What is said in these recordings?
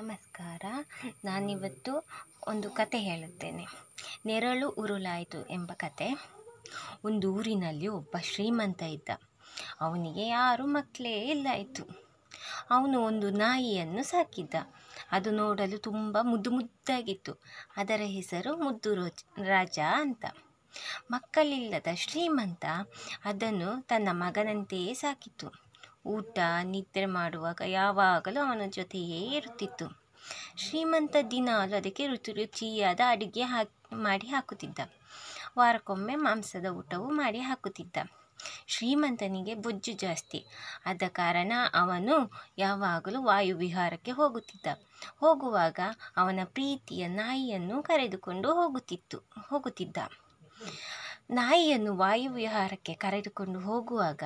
ನಮಸ್ಕಾರ ನಾನಿವತ್ತು ಒಂದು ಕತೆ ಹೇಳುತ್ತೇನೆ ನೆರಳು ಉರುಳಾಯಿತು ಎಂಬ ಕತೆ ಒಂದು ಊರಿನಲ್ಲಿ ಒಬ್ಬ ಶ್ರೀಮಂತ ಇದ್ದ ಅವನಿಗೆ ಯಾರು ಮಕ್ಕಳೇ ಇಲ್ಲಾಯಿತು ಅವನು ಒಂದು ನಾಯಿಯನ್ನು ಸಾಕಿದ್ದ ಅದು ನೋಡಲು ತುಂಬ ಮುದ್ದು ಮುದ್ದಾಗಿತ್ತು ಅದರ ಹೆಸರು ಮುದ್ದು ರೋಜ್ ರಾಜ ಅಂತ ಮಕ್ಕಳಿಲ್ಲದ ಶ್ರೀಮಂತ ಅದನ್ನು ತನ್ನ ಮಗನಂತೆಯೇ ಸಾಕಿತು ಊಟ ನಿದ್ರೆ ಮಾಡುವಾಗ ಯಾವಾಗಲೂ ಅವನ ಜೊತೆಯೇ ಇರುತ್ತಿತ್ತು ಶ್ರೀಮಂತ ದಿನಾಲು ಅದಕ್ಕೆ ರುಚಿ ರುಚಿಯಾದ ಅಡುಗೆ ಹಾಕಿ ಮಾಡಿ ಹಾಕುತ್ತಿದ್ದ ವಾರಕ್ಕೊಮ್ಮೆ ಮಾಂಸದ ಊಟವೂ ಮಾಡಿ ಹಾಕುತ್ತಿದ್ದ ಶ್ರೀಮಂತನಿಗೆ ಬೊಜ್ಜು ಜಾಸ್ತಿ ಆದ ಕಾರಣ ಅವನು ಯಾವಾಗಲೂ ವಾಯುವಿಹಾರಕ್ಕೆ ಹೋಗುತ್ತಿದ್ದ ಹೋಗುವಾಗ ಅವನ ಪ್ರೀತಿಯ ನಾಯಿಯನ್ನು ಕರೆದುಕೊಂಡು ಹೋಗುತ್ತಿತ್ತು ಹೋಗುತ್ತಿದ್ದ ನಾಯಿಯನ್ನು ವಾಯುವಿಹಾರಕ್ಕೆ ಕರೆದುಕೊಂಡು ಹೋಗುವಾಗ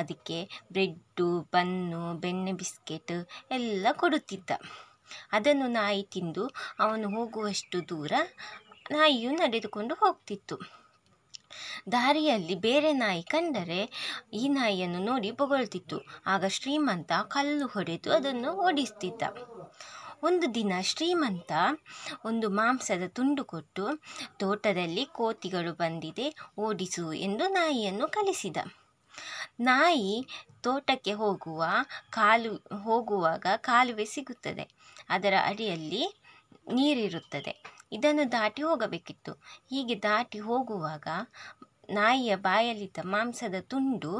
ಅದಕ್ಕೆ ಬ್ರೆಡ್ಡು ಬನ್ನು ಬೆಣ್ಣೆ ಬಿಸ್ಕೆಟ್ ಎಲ್ಲ ಕೊಡುತ್ತಿದ್ದ ಅದನ್ನು ನಾಯಿ ತಿಂದು ಅವನು ಹೋಗುವಷ್ಟು ದೂರ ನಾಯಿಯು ನಡೆದುಕೊಂಡು ಹೋಗ್ತಿತ್ತು ದಾರಿಯಲ್ಲಿ ಬೇರೆ ನಾಯಿ ಕಂಡರೆ ಈ ನಾಯಿಯನ್ನು ನೋಡಿ ಬೊಗಳ್ತಿತ್ತು ಆಗ ಶ್ರೀಮಂತ ಕಲ್ಲು ಹೊಡೆದು ಅದನ್ನು ಓಡಿಸ್ತಿದ್ದ ಒಂದು ದಿನ ಶ್ರೀಮಂತ ಒಂದು ಮಾಂಸದ ತುಂಡು ಕೊಟ್ಟು ತೋಟದಲ್ಲಿ ಕೋತಿಗಳು ಬಂದಿದೆ ಓಡಿಸು ಎಂದು ನಾಯಿಯನ್ನು ಕಲಿಸಿದ ನಾಯಿ ತೋಟಕ್ಕೆ ಹೋಗುವ ಕಾಲು ಹೋಗುವಾಗ ಕಾಲುವೆ ಸಿಗುತ್ತದೆ ಅದರ ಅಡಿಯಲ್ಲಿ ನೀರಿರುತ್ತದೆ ಇದನ್ನು ದಾಟಿ ಹೋಗಬೇಕಿತ್ತು ಹೀಗೆ ದಾಟಿ ಹೋಗುವಾಗ ನಾಯಿಯ ಬಾಯಲ್ಲಿದ್ದ ಮಾಂಸದ ತುಂಡು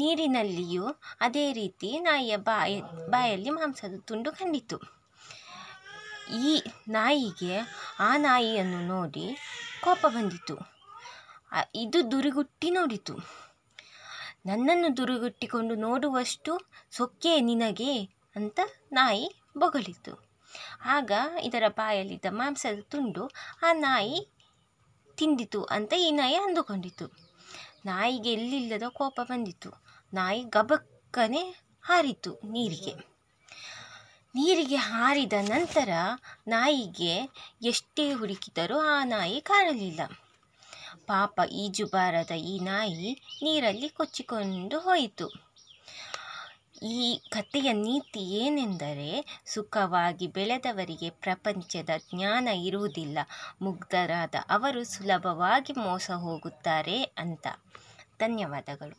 ನೀರಿನಲ್ಲಿಯೂ ಅದೇ ರೀತಿ ನಾಯಿಯ ಬಾಯ ಬಾಯಲ್ಲಿ ಮಾಂಸದ ತುಂಡು ಕಂಡಿತು ಈ ನಾಯಿಗೆ ಆ ನಾಯಿಯನ್ನು ನೋಡಿ ಕೋಪ ಬಂದಿತು ಇದು ದುರುಗುಟ್ಟಿ ನೋಡಿತು ನನ್ನನ್ನು ದುರುಗುಟ್ಟಿಕೊಂಡು ನೋಡುವಷ್ಟು ಸೊಕ್ಕೆ ನಿನಗೆ ಅಂತ ನಾಯಿ ಬೊಗಳಿತು ಆಗ ಇದರ ಬಾಯಲ್ಲಿದ್ದ ಮಾಂಸದ ತುಂಡು ಆ ನಾಯಿ ತಿಂದಿತು ಅಂತ ಈ ನಾಯಿ ಅಂದುಕೊಂಡಿತು ನಾಯಿಗೆ ಎಲ್ಲಿಲ್ಲದ ಕೋಪ ಬಂದಿತು ನಾಯಿ ಗಬಕ್ಕನೆ ಹಾರಿತು ನೀರಿಗೆ ನೀರಿಗೆ ಹಾರಿದ ನಂತರ ನಾಯಿಗೆ ಎಷ್ಟೇ ಹುಡುಕಿದರೂ ಆ ನಾಯಿ ಕಾಣಲಿಲ್ಲ ಪಾಪ ಈಜುಬಾರದ ಈ ನಾಯಿ ನೀರಲ್ಲಿ ಕೊಚ್ಚಿಕೊಂಡು ಹೋಯಿತು ಈ ಕಥೆಯ ನೀತಿ ಏನೆಂದರೆ ಸುಖವಾಗಿ ಬೆಳೆದವರಿಗೆ ಪ್ರಪಂಚದ ಜ್ಞಾನ ಇರುವುದಿಲ್ಲ ಮುಗ್ಧರಾದ ಅವರು ಸುಲಭವಾಗಿ ಮೋಸ ಹೋಗುತ್ತಾರೆ ಅಂತ ಧನ್ಯವಾದಗಳು